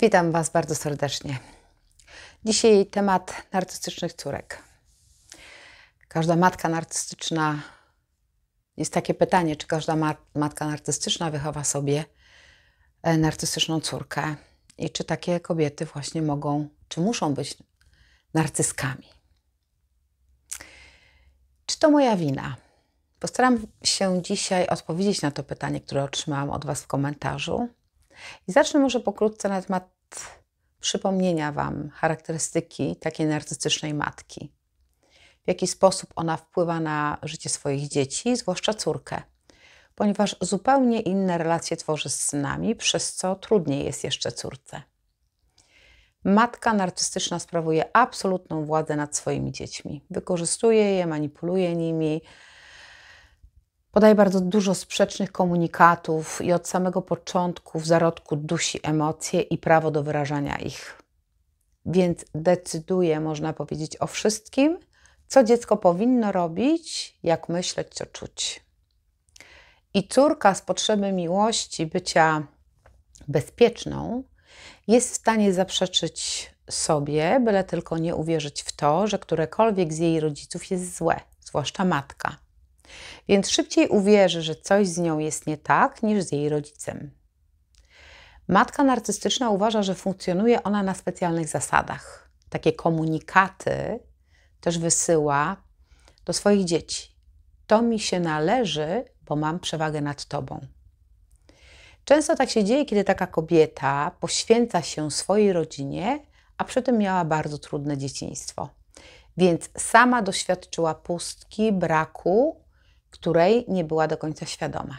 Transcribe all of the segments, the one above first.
Witam Was bardzo serdecznie. Dzisiaj temat narcystycznych córek. Każda matka narcystyczna jest takie pytanie, czy każda matka narcystyczna wychowa sobie e, narcystyczną córkę i czy takie kobiety właśnie mogą, czy muszą być narcyskami. Czy to moja wina? Postaram się dzisiaj odpowiedzieć na to pytanie, które otrzymałam od Was w komentarzu i zacznę może pokrótce na temat przypomnienia Wam charakterystyki takiej narcystycznej matki. W jaki sposób ona wpływa na życie swoich dzieci, zwłaszcza córkę, ponieważ zupełnie inne relacje tworzy z synami, przez co trudniej jest jeszcze córce. Matka narcystyczna sprawuje absolutną władzę nad swoimi dziećmi. Wykorzystuje je, manipuluje nimi, Podaje bardzo dużo sprzecznych komunikatów i od samego początku w zarodku dusi emocje i prawo do wyrażania ich. Więc decyduje, można powiedzieć, o wszystkim, co dziecko powinno robić, jak myśleć, co czuć. I córka z potrzeby miłości, bycia bezpieczną, jest w stanie zaprzeczyć sobie, byle tylko nie uwierzyć w to, że którekolwiek z jej rodziców jest złe, zwłaszcza matka. Więc szybciej uwierzy, że coś z nią jest nie tak, niż z jej rodzicem. Matka narcystyczna uważa, że funkcjonuje ona na specjalnych zasadach. Takie komunikaty też wysyła do swoich dzieci. To mi się należy, bo mam przewagę nad tobą. Często tak się dzieje, kiedy taka kobieta poświęca się swojej rodzinie, a przy tym miała bardzo trudne dzieciństwo. Więc sama doświadczyła pustki, braku której nie była do końca świadoma.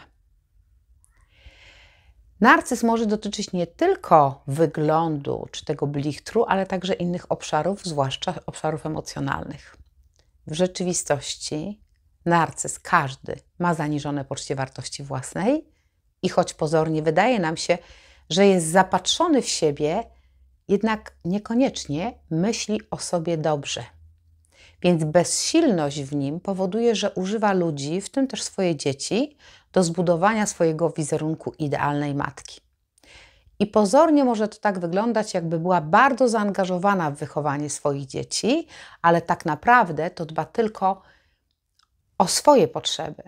Narcyz może dotyczyć nie tylko wyglądu czy tego blichtru, ale także innych obszarów, zwłaszcza obszarów emocjonalnych. W rzeczywistości narcyz każdy ma zaniżone poczucie wartości własnej i choć pozornie wydaje nam się, że jest zapatrzony w siebie, jednak niekoniecznie myśli o sobie dobrze. Więc bezsilność w nim powoduje, że używa ludzi, w tym też swoje dzieci, do zbudowania swojego wizerunku idealnej matki. I pozornie może to tak wyglądać, jakby była bardzo zaangażowana w wychowanie swoich dzieci, ale tak naprawdę to dba tylko o swoje potrzeby.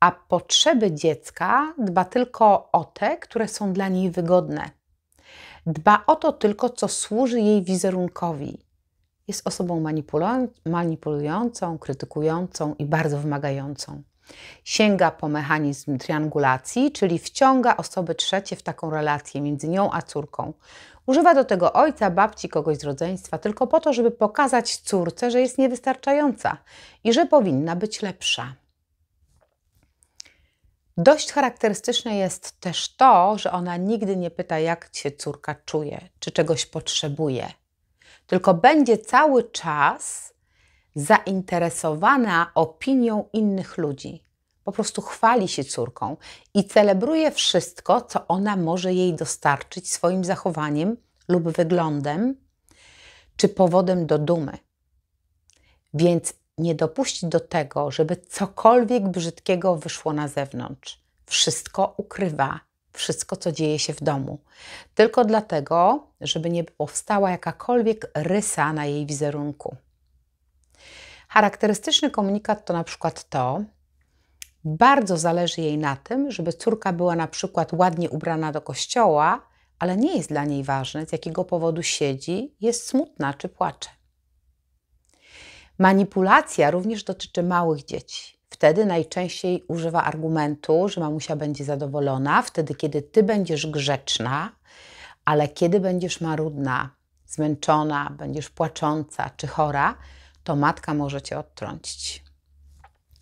A potrzeby dziecka dba tylko o te, które są dla niej wygodne. Dba o to tylko, co służy jej wizerunkowi jest osobą manipulującą, krytykującą i bardzo wymagającą. Sięga po mechanizm triangulacji, czyli wciąga osoby trzecie w taką relację między nią a córką. Używa do tego ojca, babci, kogoś z rodzeństwa, tylko po to, żeby pokazać córce, że jest niewystarczająca i że powinna być lepsza. Dość charakterystyczne jest też to, że ona nigdy nie pyta, jak się córka czuje, czy czegoś potrzebuje tylko będzie cały czas zainteresowana opinią innych ludzi. Po prostu chwali się córką i celebruje wszystko, co ona może jej dostarczyć swoim zachowaniem lub wyglądem, czy powodem do dumy. Więc nie dopuści do tego, żeby cokolwiek brzydkiego wyszło na zewnątrz. Wszystko ukrywa wszystko, co dzieje się w domu, tylko dlatego, żeby nie powstała jakakolwiek rysa na jej wizerunku. Charakterystyczny komunikat to na przykład to, bardzo zależy jej na tym, żeby córka była na przykład ładnie ubrana do kościoła, ale nie jest dla niej ważne, z jakiego powodu siedzi, jest smutna czy płacze. Manipulacja również dotyczy małych dzieci. Wtedy najczęściej używa argumentu, że mamusia będzie zadowolona, wtedy kiedy ty będziesz grzeczna, ale kiedy będziesz marudna, zmęczona, będziesz płacząca czy chora, to matka może cię odtrącić.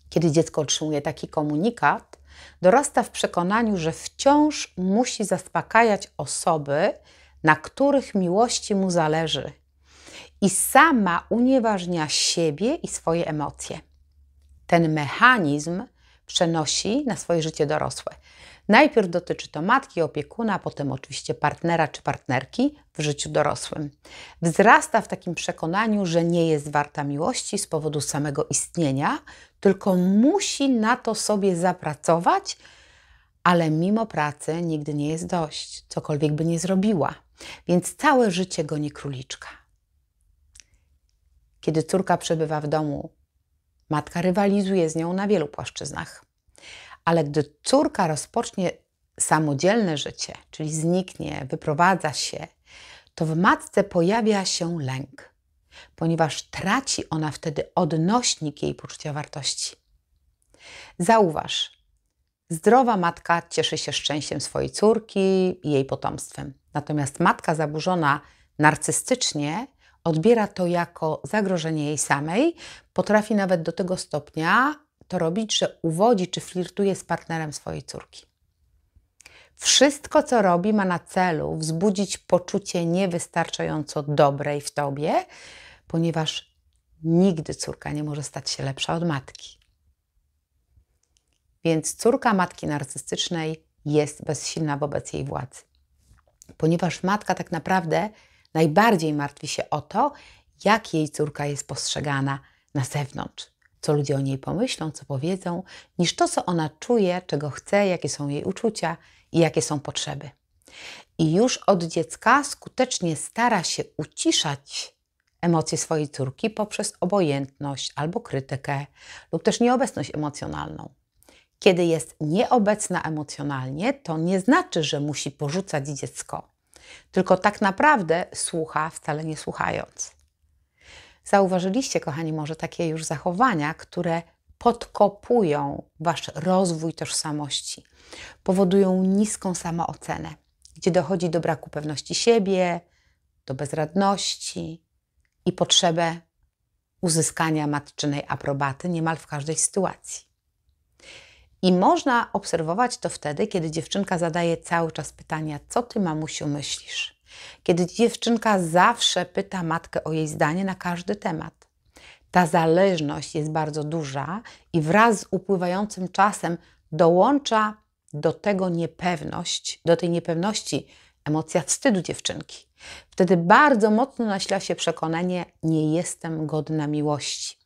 Kiedy dziecko otrzymuje taki komunikat, dorasta w przekonaniu, że wciąż musi zaspokajać osoby, na których miłości mu zależy, i sama unieważnia siebie i swoje emocje ten mechanizm przenosi na swoje życie dorosłe. Najpierw dotyczy to matki, opiekuna, a potem oczywiście partnera czy partnerki w życiu dorosłym. Wzrasta w takim przekonaniu, że nie jest warta miłości z powodu samego istnienia, tylko musi na to sobie zapracować, ale mimo pracy nigdy nie jest dość, cokolwiek by nie zrobiła. Więc całe życie goni króliczka. Kiedy córka przebywa w domu Matka rywalizuje z nią na wielu płaszczyznach. Ale gdy córka rozpocznie samodzielne życie, czyli zniknie, wyprowadza się, to w matce pojawia się lęk, ponieważ traci ona wtedy odnośnik jej poczucia wartości. Zauważ, zdrowa matka cieszy się szczęściem swojej córki i jej potomstwem. Natomiast matka zaburzona narcystycznie odbiera to jako zagrożenie jej samej, potrafi nawet do tego stopnia to robić, że uwodzi czy flirtuje z partnerem swojej córki. Wszystko, co robi, ma na celu wzbudzić poczucie niewystarczająco dobrej w tobie, ponieważ nigdy córka nie może stać się lepsza od matki. Więc córka matki narcystycznej jest bezsilna wobec jej władzy, ponieważ matka tak naprawdę Najbardziej martwi się o to, jak jej córka jest postrzegana na zewnątrz, co ludzie o niej pomyślą, co powiedzą, niż to, co ona czuje, czego chce, jakie są jej uczucia i jakie są potrzeby. I już od dziecka skutecznie stara się uciszać emocje swojej córki poprzez obojętność albo krytykę lub też nieobecność emocjonalną. Kiedy jest nieobecna emocjonalnie, to nie znaczy, że musi porzucać dziecko tylko tak naprawdę słucha, wcale nie słuchając. Zauważyliście, kochani, może takie już zachowania, które podkopują wasz rozwój tożsamości, powodują niską samoocenę, gdzie dochodzi do braku pewności siebie, do bezradności i potrzebę uzyskania matczynej aprobaty niemal w każdej sytuacji. I można obserwować to wtedy, kiedy dziewczynka zadaje cały czas pytania, co ty mamusiu myślisz? Kiedy dziewczynka zawsze pyta matkę o jej zdanie na każdy temat. Ta zależność jest bardzo duża i wraz z upływającym czasem dołącza do tego niepewność, do tej niepewności emocja wstydu dziewczynki. Wtedy bardzo mocno naśla się przekonanie: nie jestem godna miłości.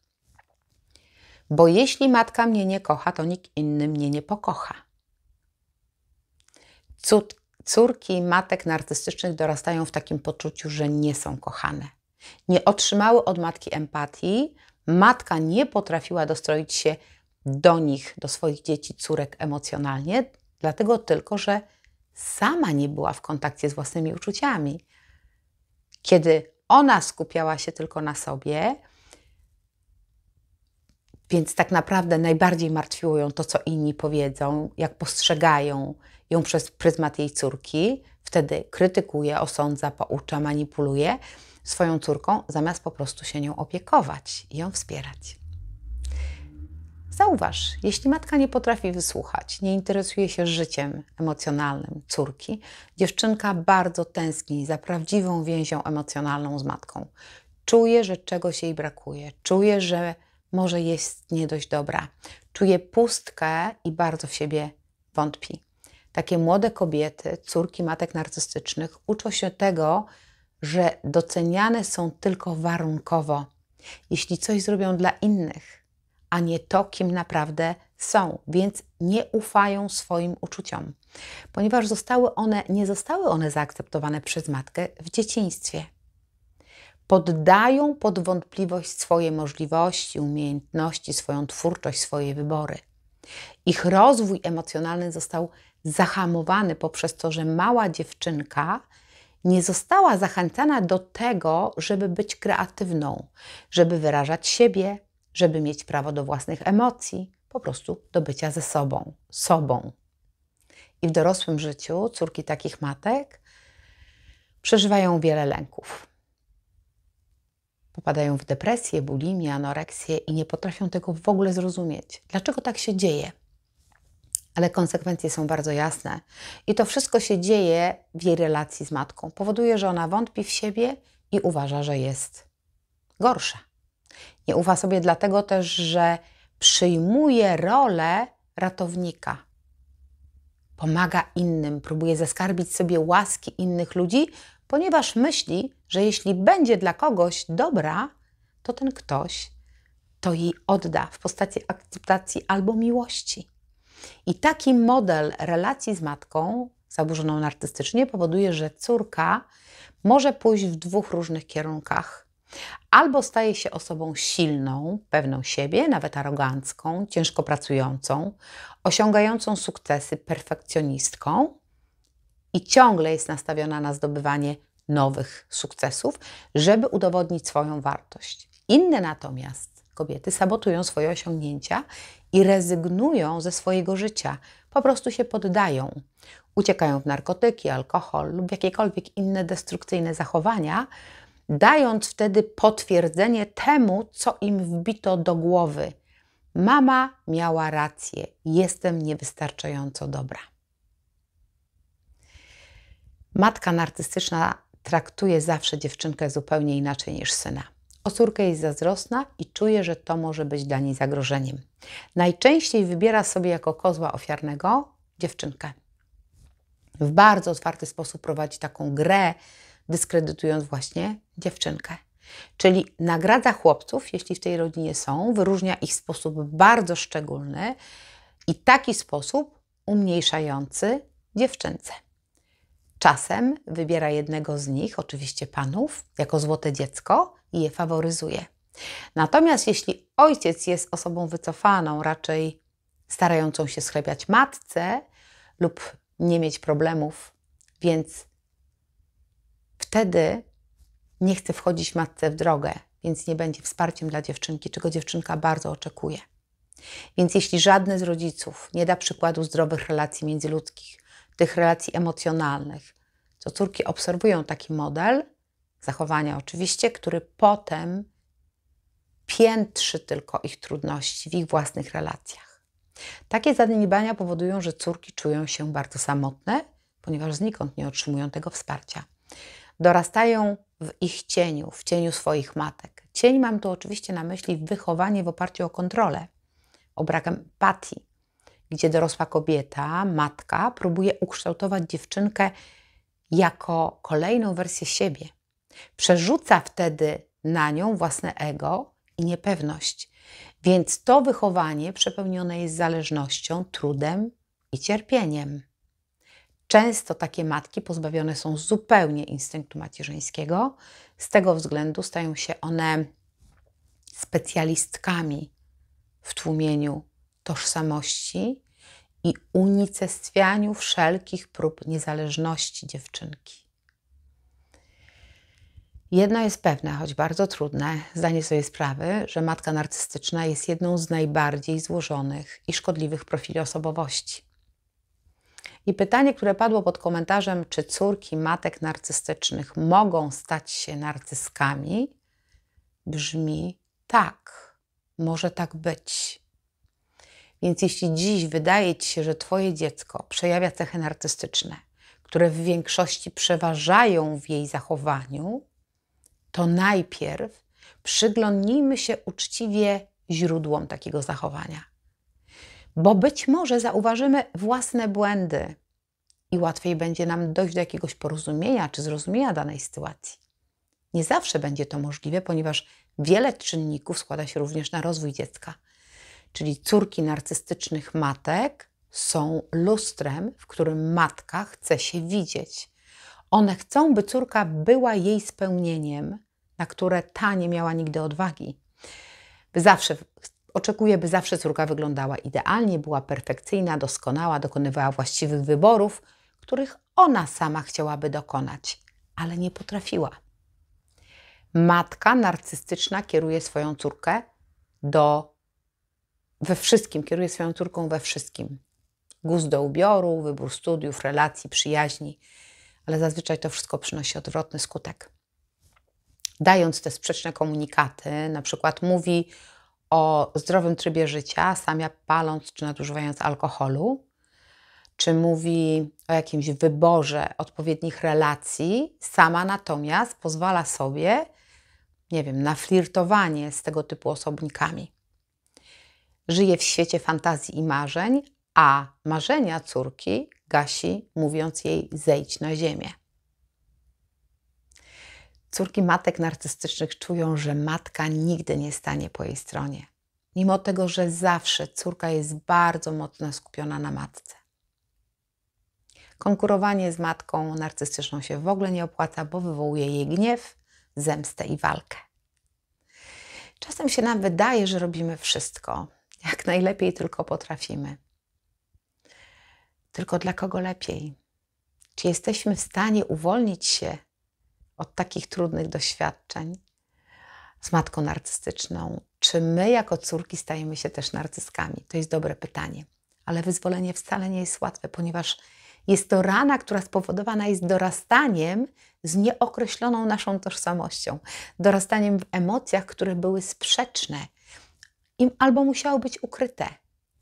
Bo jeśli matka mnie nie kocha, to nikt inny mnie nie pokocha. Cud, córki matek narcystycznych dorastają w takim poczuciu, że nie są kochane. Nie otrzymały od matki empatii, matka nie potrafiła dostroić się do nich, do swoich dzieci, córek emocjonalnie, dlatego tylko, że sama nie była w kontakcie z własnymi uczuciami. Kiedy ona skupiała się tylko na sobie, więc tak naprawdę najbardziej martwiło ją to, co inni powiedzą, jak postrzegają ją przez pryzmat jej córki. Wtedy krytykuje, osądza, poucza, manipuluje swoją córką, zamiast po prostu się nią opiekować i ją wspierać. Zauważ, jeśli matka nie potrafi wysłuchać, nie interesuje się życiem emocjonalnym córki, dziewczynka bardzo tęskni za prawdziwą więzią emocjonalną z matką. Czuje, że czegoś jej brakuje, czuje, że może jest nie dość dobra. Czuje pustkę i bardzo w siebie wątpi. Takie młode kobiety, córki matek narcystycznych, uczą się tego, że doceniane są tylko warunkowo, jeśli coś zrobią dla innych, a nie to, kim naprawdę są, więc nie ufają swoim uczuciom, ponieważ zostały one, nie zostały one zaakceptowane przez matkę w dzieciństwie poddają pod wątpliwość swoje możliwości, umiejętności, swoją twórczość, swoje wybory. Ich rozwój emocjonalny został zahamowany poprzez to, że mała dziewczynka nie została zachęcana do tego, żeby być kreatywną, żeby wyrażać siebie, żeby mieć prawo do własnych emocji, po prostu do bycia ze sobą, sobą. I w dorosłym życiu córki takich matek przeżywają wiele lęków popadają w depresję, bulimię, anoreksję i nie potrafią tego w ogóle zrozumieć. Dlaczego tak się dzieje? Ale konsekwencje są bardzo jasne. I to wszystko się dzieje w jej relacji z matką. Powoduje, że ona wątpi w siebie i uważa, że jest gorsza. Nie ufa sobie dlatego też, że przyjmuje rolę ratownika. Pomaga innym, próbuje zaskarbić sobie łaski innych ludzi, ponieważ myśli, że jeśli będzie dla kogoś dobra, to ten ktoś to jej odda w postaci akceptacji albo miłości. I taki model relacji z matką, zaburzoną narcystycznie, powoduje, że córka może pójść w dwóch różnych kierunkach. Albo staje się osobą silną, pewną siebie, nawet arogancką, ciężko pracującą, osiągającą sukcesy, perfekcjonistką, i ciągle jest nastawiona na zdobywanie nowych sukcesów, żeby udowodnić swoją wartość. Inne natomiast kobiety sabotują swoje osiągnięcia i rezygnują ze swojego życia, po prostu się poddają. Uciekają w narkotyki, alkohol lub jakiekolwiek inne destrukcyjne zachowania, dając wtedy potwierdzenie temu, co im wbito do głowy. Mama miała rację, jestem niewystarczająco dobra. Matka narcystyczna traktuje zawsze dziewczynkę zupełnie inaczej niż syna. O córkę jest zazdrosna i czuje, że to może być dla niej zagrożeniem. Najczęściej wybiera sobie jako kozła ofiarnego dziewczynkę. W bardzo otwarty sposób prowadzi taką grę, dyskredytując właśnie dziewczynkę. Czyli nagradza chłopców, jeśli w tej rodzinie są, wyróżnia ich w sposób bardzo szczególny i taki sposób umniejszający dziewczynce. Czasem wybiera jednego z nich, oczywiście panów, jako złote dziecko i je faworyzuje. Natomiast jeśli ojciec jest osobą wycofaną, raczej starającą się schlebiać matce lub nie mieć problemów, więc wtedy nie chce wchodzić matce w drogę, więc nie będzie wsparciem dla dziewczynki, czego dziewczynka bardzo oczekuje. Więc jeśli żadny z rodziców nie da przykładu zdrowych relacji międzyludzkich, tych relacji emocjonalnych. To córki obserwują taki model zachowania, oczywiście, który potem piętrzy tylko ich trudności w ich własnych relacjach. Takie zaniedbania powodują, że córki czują się bardzo samotne, ponieważ znikąd nie otrzymują tego wsparcia. Dorastają w ich cieniu, w cieniu swoich matek. Cień mam tu oczywiście na myśli wychowanie w oparciu o kontrolę, o brak empatii, gdzie dorosła kobieta, matka, próbuje ukształtować dziewczynkę jako kolejną wersję siebie. Przerzuca wtedy na nią własne ego i niepewność. Więc to wychowanie przepełnione jest zależnością, trudem i cierpieniem. Często takie matki pozbawione są zupełnie instynktu macierzyńskiego. Z tego względu stają się one specjalistkami w tłumieniu tożsamości i unicestwianiu wszelkich prób niezależności dziewczynki. Jedno jest pewne, choć bardzo trudne, zdanie sobie sprawy, że matka narcystyczna jest jedną z najbardziej złożonych i szkodliwych profili osobowości. I pytanie, które padło pod komentarzem, czy córki matek narcystycznych mogą stać się narcyskami, brzmi tak, może tak być. Więc jeśli dziś wydaje ci się, że twoje dziecko przejawia cechy narcystyczne, które w większości przeważają w jej zachowaniu, to najpierw przyglądnijmy się uczciwie źródłom takiego zachowania. Bo być może zauważymy własne błędy i łatwiej będzie nam dojść do jakiegoś porozumienia czy zrozumienia danej sytuacji. Nie zawsze będzie to możliwe, ponieważ wiele czynników składa się również na rozwój dziecka czyli córki narcystycznych matek, są lustrem, w którym matka chce się widzieć. One chcą, by córka była jej spełnieniem, na które ta nie miała nigdy odwagi. By zawsze oczekuje, by zawsze córka wyglądała idealnie, była perfekcyjna, doskonała, dokonywała właściwych wyborów, których ona sama chciałaby dokonać, ale nie potrafiła. Matka narcystyczna kieruje swoją córkę do we wszystkim, kieruje swoją córką we wszystkim. Gust do ubioru, wybór studiów, relacji, przyjaźni, ale zazwyczaj to wszystko przynosi odwrotny skutek. Dając te sprzeczne komunikaty, na przykład mówi o zdrowym trybie życia, samia paląc czy nadużywając alkoholu, czy mówi o jakimś wyborze odpowiednich relacji, sama natomiast pozwala sobie, nie wiem, na flirtowanie z tego typu osobnikami. Żyje w świecie fantazji i marzeń, a marzenia córki gasi, mówiąc jej zejdź na ziemię. Córki matek narcystycznych czują, że matka nigdy nie stanie po jej stronie, mimo tego, że zawsze córka jest bardzo mocno skupiona na matce. Konkurowanie z matką narcystyczną się w ogóle nie opłaca, bo wywołuje jej gniew, zemstę i walkę. Czasem się nam wydaje, że robimy wszystko, jak najlepiej tylko potrafimy. Tylko dla kogo lepiej? Czy jesteśmy w stanie uwolnić się od takich trudnych doświadczeń z matką narcystyczną? Czy my, jako córki, stajemy się też narcyskami? To jest dobre pytanie. Ale wyzwolenie wcale nie jest łatwe, ponieważ jest to rana, która spowodowana jest dorastaniem z nieokreśloną naszą tożsamością, dorastaniem w emocjach, które były sprzeczne im, albo musiały być ukryte,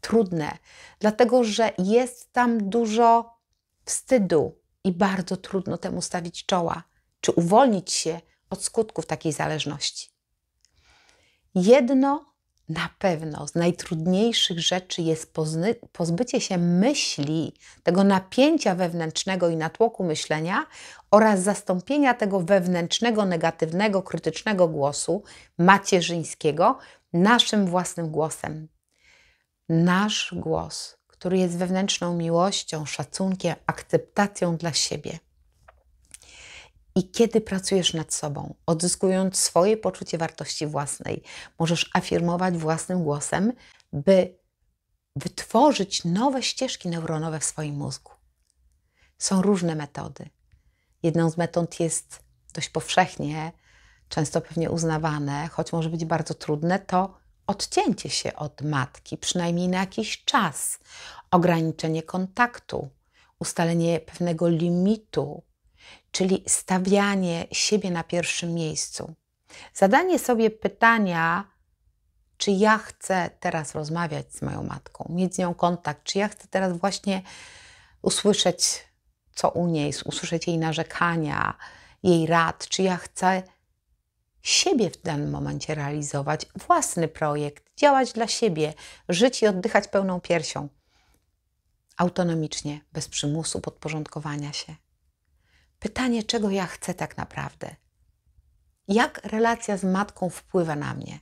trudne, dlatego że jest tam dużo wstydu i bardzo trudno temu stawić czoła, czy uwolnić się od skutków takiej zależności. Jedno na pewno z najtrudniejszych rzeczy jest pozbycie się myśli, tego napięcia wewnętrznego i natłoku myślenia oraz zastąpienia tego wewnętrznego, negatywnego, krytycznego głosu macierzyńskiego naszym własnym głosem. Nasz głos, który jest wewnętrzną miłością, szacunkiem, akceptacją dla siebie. I kiedy pracujesz nad sobą, odzyskując swoje poczucie wartości własnej, możesz afirmować własnym głosem, by wytworzyć nowe ścieżki neuronowe w swoim mózgu. Są różne metody. Jedną z metod jest dość powszechnie, często pewnie uznawane, choć może być bardzo trudne, to odcięcie się od matki, przynajmniej na jakiś czas, ograniczenie kontaktu, ustalenie pewnego limitu, czyli stawianie siebie na pierwszym miejscu. Zadanie sobie pytania, czy ja chcę teraz rozmawiać z moją matką, mieć z nią kontakt, czy ja chcę teraz właśnie usłyszeć, co u niej, usłyszeć jej narzekania, jej rad, czy ja chcę siebie w danym momencie realizować, własny projekt, działać dla siebie, żyć i oddychać pełną piersią. Autonomicznie, bez przymusu, podporządkowania się. Pytanie, czego ja chcę tak naprawdę? Jak relacja z matką wpływa na mnie?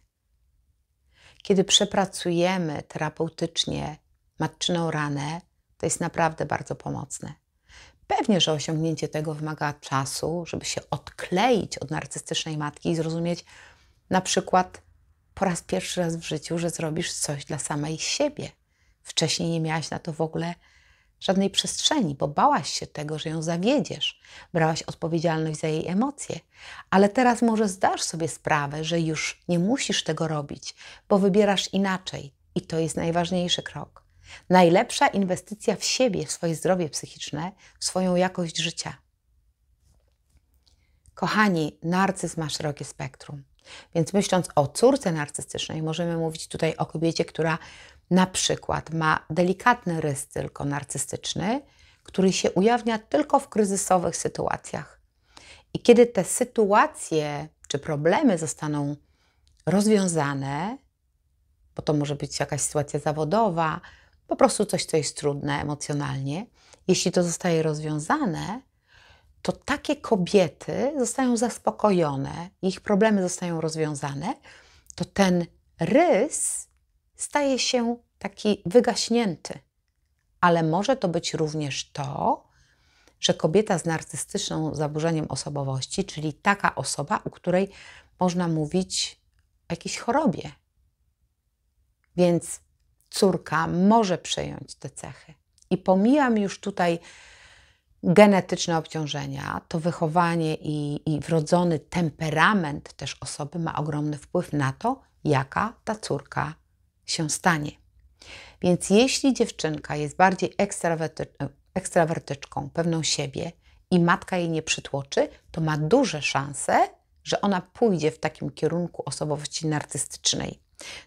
Kiedy przepracujemy terapeutycznie matczyną ranę, to jest naprawdę bardzo pomocne. Pewnie, że osiągnięcie tego wymaga czasu, żeby się odkleić od narcystycznej matki i zrozumieć na przykład po raz pierwszy raz w życiu, że zrobisz coś dla samej siebie. Wcześniej nie miałaś na to w ogóle żadnej przestrzeni, bo bałaś się tego, że ją zawiedziesz, brałaś odpowiedzialność za jej emocje. Ale teraz może zdasz sobie sprawę, że już nie musisz tego robić, bo wybierasz inaczej i to jest najważniejszy krok. Najlepsza inwestycja w siebie, w swoje zdrowie psychiczne, w swoją jakość życia. Kochani, narcyzm ma szerokie spektrum. Więc myśląc o córce narcystycznej, możemy mówić tutaj o kobiecie, która na przykład ma delikatny rys tylko narcystyczny, który się ujawnia tylko w kryzysowych sytuacjach. I kiedy te sytuacje czy problemy zostaną rozwiązane, bo to może być jakaś sytuacja zawodowa, po prostu coś, co jest trudne emocjonalnie, jeśli to zostaje rozwiązane, to takie kobiety zostają zaspokojone, ich problemy zostają rozwiązane, to ten rys staje się taki wygaśnięty. Ale może to być również to, że kobieta z narcystyczną zaburzeniem osobowości, czyli taka osoba, u której można mówić o jakiejś chorobie. Więc córka może przejąć te cechy. I pomijam już tutaj genetyczne obciążenia, to wychowanie i, i wrodzony temperament też osoby ma ogromny wpływ na to, jaka ta córka się stanie. Więc jeśli dziewczynka jest bardziej ekstrawerty, ekstrawertyczką, pewną siebie i matka jej nie przytłoczy, to ma duże szanse, że ona pójdzie w takim kierunku osobowości narcystycznej.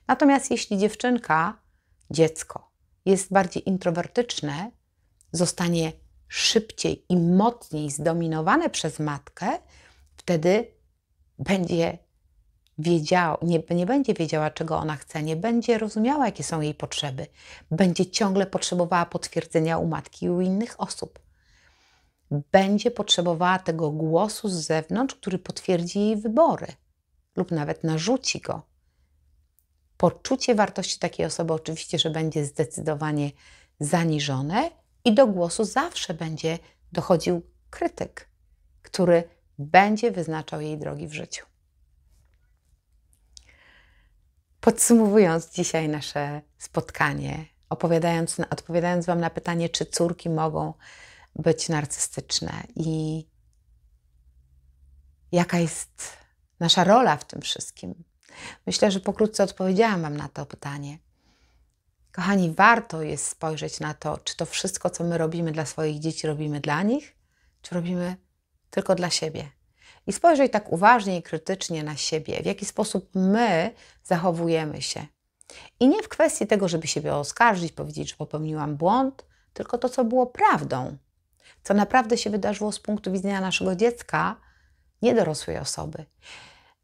Natomiast jeśli dziewczynka, dziecko jest bardziej introwertyczne, zostanie szybciej i mocniej zdominowane przez matkę, wtedy będzie wiedziała, nie, nie będzie wiedziała, czego ona chce, nie będzie rozumiała, jakie są jej potrzeby, będzie ciągle potrzebowała potwierdzenia u matki i u innych osób. Będzie potrzebowała tego głosu z zewnątrz, który potwierdzi jej wybory lub nawet narzuci go. Poczucie wartości takiej osoby oczywiście, że będzie zdecydowanie zaniżone, i do głosu zawsze będzie dochodził krytyk, który będzie wyznaczał jej drogi w życiu. Podsumowując dzisiaj nasze spotkanie, opowiadając, odpowiadając Wam na pytanie, czy córki mogą być narcystyczne i jaka jest nasza rola w tym wszystkim. Myślę, że pokrótce odpowiedziałam Wam na to pytanie. Kochani, warto jest spojrzeć na to, czy to wszystko, co my robimy dla swoich dzieci, robimy dla nich, czy robimy tylko dla siebie. I spojrzeć tak uważnie i krytycznie na siebie, w jaki sposób my zachowujemy się. I nie w kwestii tego, żeby siebie oskarżyć, powiedzieć, że popełniłam błąd, tylko to, co było prawdą, co naprawdę się wydarzyło z punktu widzenia naszego dziecka, nie dorosłej osoby.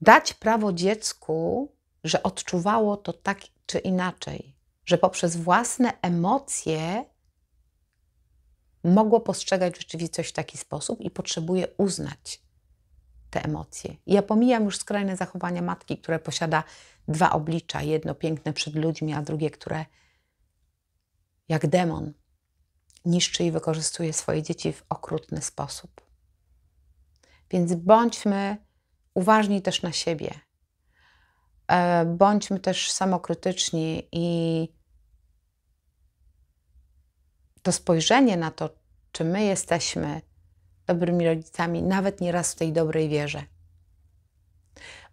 Dać prawo dziecku, że odczuwało to tak czy inaczej, że poprzez własne emocje mogło postrzegać rzeczywistość w taki sposób i potrzebuje uznać te emocje. ja pomijam już skrajne zachowania matki, które posiada dwa oblicza, jedno piękne przed ludźmi, a drugie, które jak demon niszczy i wykorzystuje swoje dzieci w okrutny sposób. Więc bądźmy uważni też na siebie, E, bądźmy też samokrytyczni i to spojrzenie na to, czy my jesteśmy dobrymi rodzicami, nawet nieraz w tej dobrej wierze.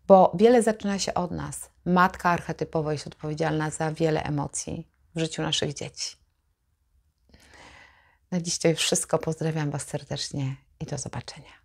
Bo wiele zaczyna się od nas. Matka archetypowa jest odpowiedzialna za wiele emocji w życiu naszych dzieci. Na dziś to już wszystko. Pozdrawiam Was serdecznie i do zobaczenia.